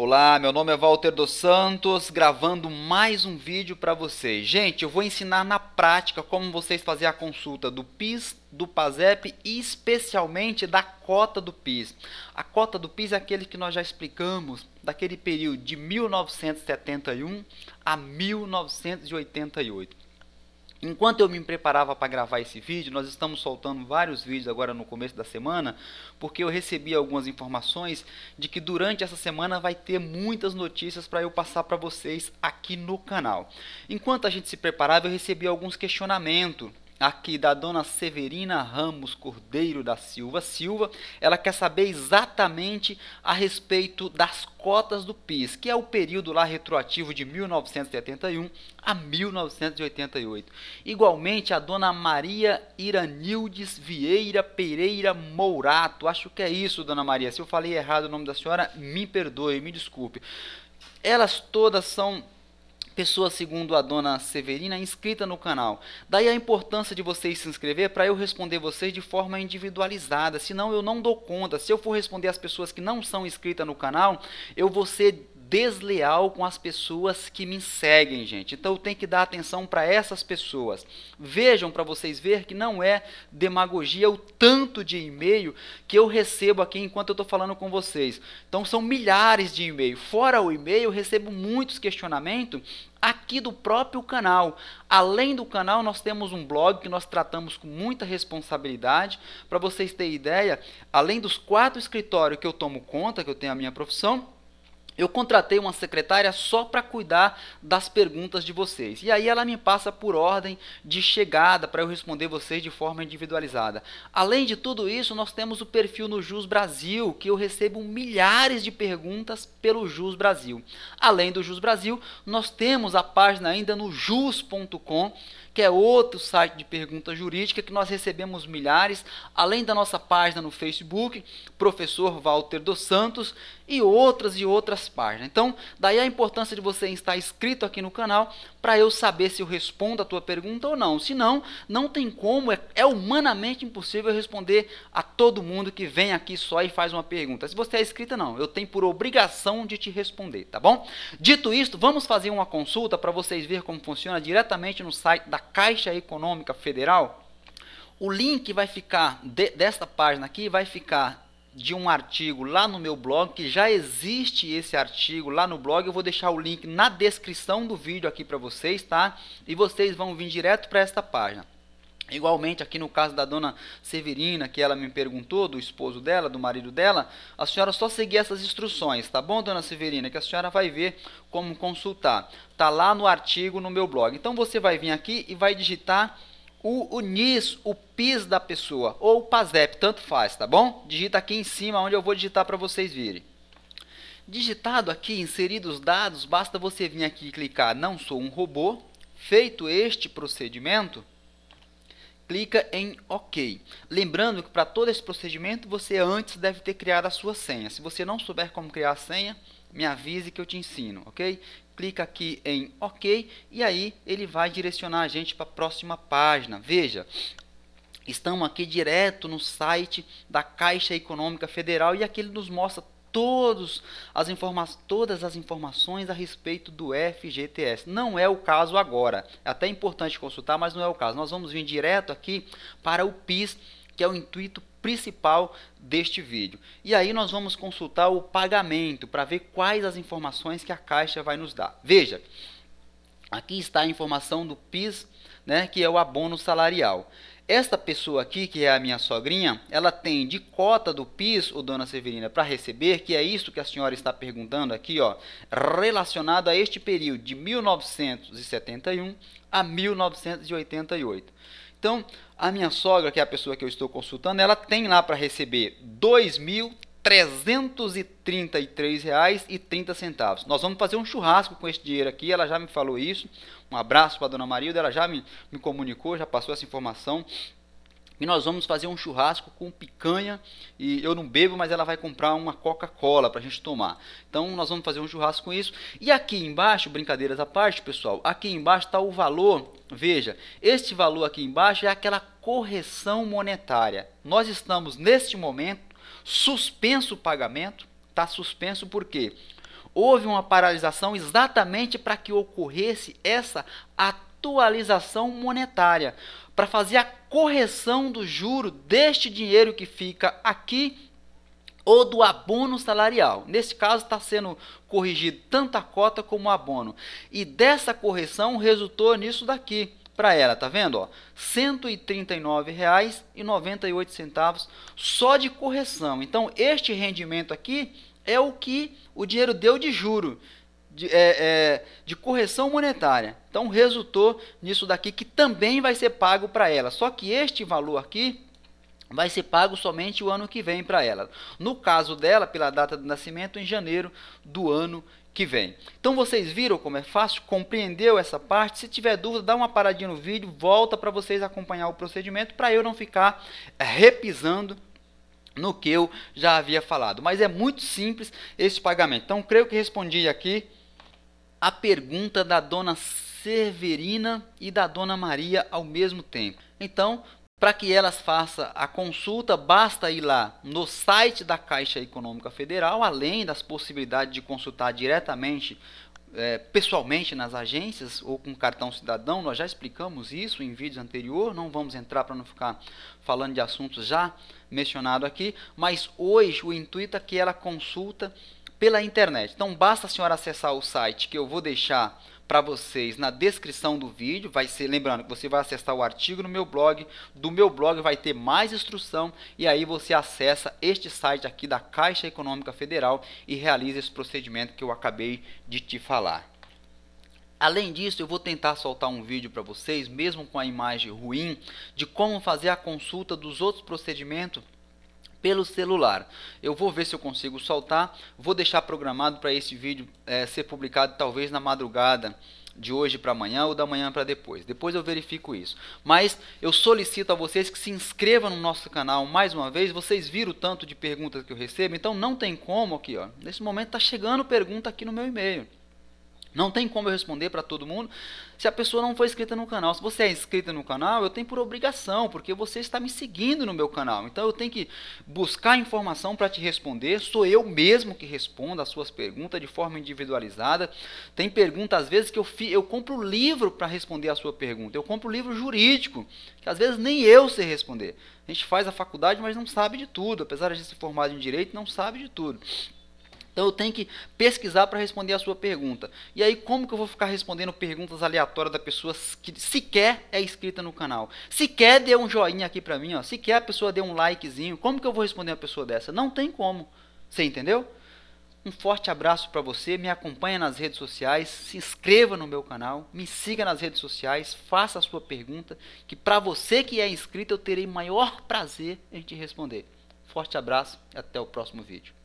Olá, meu nome é Walter dos Santos, gravando mais um vídeo para vocês. Gente, eu vou ensinar na prática como vocês fazer a consulta do PIS, do PASEP e especialmente da cota do PIS. A cota do PIS é aquele que nós já explicamos, daquele período de 1971 a 1988. Enquanto eu me preparava para gravar esse vídeo, nós estamos soltando vários vídeos agora no começo da semana, porque eu recebi algumas informações de que durante essa semana vai ter muitas notícias para eu passar para vocês aqui no canal. Enquanto a gente se preparava, eu recebi alguns questionamentos aqui da dona Severina Ramos Cordeiro da Silva Silva, ela quer saber exatamente a respeito das cotas do PIS, que é o período lá retroativo de 1971 a 1988. Igualmente a dona Maria Iranildes Vieira Pereira Mourato, acho que é isso, dona Maria. Se eu falei errado o nome da senhora, me perdoe, me desculpe. Elas todas são pessoa segundo a dona Severina inscrita no canal. Daí a importância de vocês se inscrever para eu responder vocês de forma individualizada, senão eu não dou conta. Se eu for responder as pessoas que não são inscritas no canal, eu vou ser desleal com as pessoas que me seguem, gente. Então eu tenho que dar atenção para essas pessoas. Vejam para vocês ver que não é demagogia o tanto de e-mail que eu recebo aqui enquanto eu estou falando com vocês. Então são milhares de e-mail. Fora o e-mail, eu recebo muitos questionamentos aqui do próprio canal. Além do canal, nós temos um blog que nós tratamos com muita responsabilidade. Para vocês terem ideia, além dos quatro escritórios que eu tomo conta, que eu tenho a minha profissão, eu contratei uma secretária só para cuidar das perguntas de vocês. E aí ela me passa por ordem de chegada para eu responder vocês de forma individualizada. Além de tudo isso, nós temos o perfil no Jus Brasil, que eu recebo milhares de perguntas pelo Jus Brasil. Além do Jus Brasil, nós temos a página ainda no jus.com que é outro site de pergunta jurídica que nós recebemos milhares, além da nossa página no Facebook, professor Walter dos Santos e outras e outras páginas. Então, daí a importância de você estar inscrito aqui no canal para eu saber se eu respondo a tua pergunta ou não. Se não, não tem como, é, é humanamente impossível responder a todo mundo que vem aqui só e faz uma pergunta. Se você é inscrito, não, eu tenho por obrigação de te responder, tá bom? Dito isto, vamos fazer uma consulta para vocês ver como funciona diretamente no site da Caixa Econômica Federal, o link vai ficar de, desta página aqui vai ficar de um artigo lá no meu blog, que já existe esse artigo lá no blog. Eu vou deixar o link na descrição do vídeo aqui para vocês, tá? E vocês vão vir direto para esta página. Igualmente, aqui no caso da dona Severina, que ela me perguntou, do esposo dela, do marido dela, a senhora só seguir essas instruções, tá bom, dona Severina? Que a senhora vai ver como consultar. Tá lá no artigo no meu blog. Então você vai vir aqui e vai digitar o, o NIS, o PIS da pessoa, ou o PASEP, tanto faz, tá bom? Digita aqui em cima onde eu vou digitar para vocês virem. Digitado aqui, inseridos os dados, basta você vir aqui e clicar Não sou um robô. Feito este procedimento, clica em OK. Lembrando que para todo esse procedimento você antes deve ter criado a sua senha. Se você não souber como criar a senha, me avise que eu te ensino, ok? Clica aqui em OK e aí ele vai direcionar a gente para a próxima página. Veja, estamos aqui direto no site da Caixa Econômica Federal e aqui ele nos mostra todos as todas as informações a respeito do FGTS. Não é o caso agora. É até importante consultar, mas não é o caso. Nós vamos vir direto aqui para o PIS, que é o intuito principal deste vídeo. E aí nós vamos consultar o pagamento para ver quais as informações que a Caixa vai nos dar. Veja, aqui está a informação do PIS, né, que é o abono salarial. Esta pessoa aqui, que é a minha sogrinha, ela tem de cota do PIS, ou dona Severina, para receber, que é isso que a senhora está perguntando aqui, ó, relacionado a este período de 1971 a 1988. Então, a minha sogra, que é a pessoa que eu estou consultando, ela tem lá para receber R$ 2.000 333,30. Nós vamos fazer um churrasco com esse dinheiro aqui, ela já me falou isso. Um abraço para a dona Marilda, ela já me, me comunicou, já passou essa informação. E nós vamos fazer um churrasco com picanha e eu não bebo, mas ela vai comprar uma Coca-Cola para a gente tomar. Então nós vamos fazer um churrasco com isso. E aqui embaixo, brincadeiras à parte, pessoal, aqui embaixo está o valor. Veja, este valor aqui embaixo é aquela correção monetária. Nós estamos neste momento Suspenso o pagamento, está suspenso porque houve uma paralisação exatamente para que ocorresse essa atualização monetária, para fazer a correção do juro deste dinheiro que fica aqui ou do abono salarial. Nesse caso, está sendo corrigido tanto a cota como o abono. E dessa correção resultou nisso daqui para ela, tá vendo? Ó, R$ 139,98 só de correção. Então, este rendimento aqui é o que o dinheiro deu de juro, de, é, é, de correção monetária. Então, resultou nisso daqui que também vai ser pago para ela. Só que este valor aqui vai ser pago somente o ano que vem para ela. No caso dela, pela data do nascimento, em janeiro do ano que vem. Então vocês viram como é fácil? Compreendeu essa parte? Se tiver dúvida, dá uma paradinha no vídeo, volta para vocês acompanhar o procedimento para eu não ficar é, repisando no que eu já havia falado. Mas é muito simples esse pagamento. Então creio que respondi aqui a pergunta da dona Severina e da dona Maria ao mesmo tempo. Então, para que elas façam a consulta, basta ir lá no site da Caixa Econômica Federal, além das possibilidades de consultar diretamente, é, pessoalmente nas agências ou com cartão cidadão. Nós já explicamos isso em vídeos anterior, não vamos entrar para não ficar falando de assuntos já mencionado aqui, mas hoje o intuito é que ela consulta pela internet. Então basta a senhora acessar o site que eu vou deixar para vocês na descrição do vídeo. Vai ser, lembrando que você vai acessar o artigo no meu blog, do meu blog vai ter mais instrução e aí você acessa este site aqui da Caixa Econômica Federal e realiza esse procedimento que eu acabei de te falar. Além disso, eu vou tentar soltar um vídeo para vocês, mesmo com a imagem ruim, de como fazer a consulta dos outros procedimentos pelo celular. Eu vou ver se eu consigo soltar, vou deixar programado para esse vídeo é, ser publicado talvez na madrugada de hoje para amanhã ou da manhã para depois. Depois eu verifico isso. Mas eu solicito a vocês que se inscrevam no nosso canal mais uma vez. Vocês viram o tanto de perguntas que eu recebo, então não tem como aqui, ó. Nesse momento está chegando pergunta aqui no meu e-mail. Não tem como eu responder para todo mundo se a pessoa não for inscrita no canal. Se você é inscrita no canal, eu tenho por obrigação, porque você está me seguindo no meu canal. Então eu tenho que buscar informação para te responder. Sou eu mesmo que respondo as suas perguntas de forma individualizada. Tem pergunta, às vezes, que eu, fi, eu compro livro para responder a sua pergunta. Eu compro livro jurídico, que às vezes nem eu sei responder. A gente faz a faculdade, mas não sabe de tudo. Apesar de a gente ser formado em direito, não sabe de tudo. Então eu tenho que pesquisar para responder a sua pergunta. E aí como que eu vou ficar respondendo perguntas aleatórias da pessoa que sequer é inscrita no canal? Sequer deu um joinha aqui para mim, ó. Sequer a pessoa deu um likezinho. Como que eu vou responder uma pessoa dessa? Não tem como. Você entendeu? Um forte abraço para você, me acompanha nas redes sociais, se inscreva no meu canal, me siga nas redes sociais, faça a sua pergunta, que para você que é inscrito eu terei maior prazer em te responder. Forte abraço e até o próximo vídeo.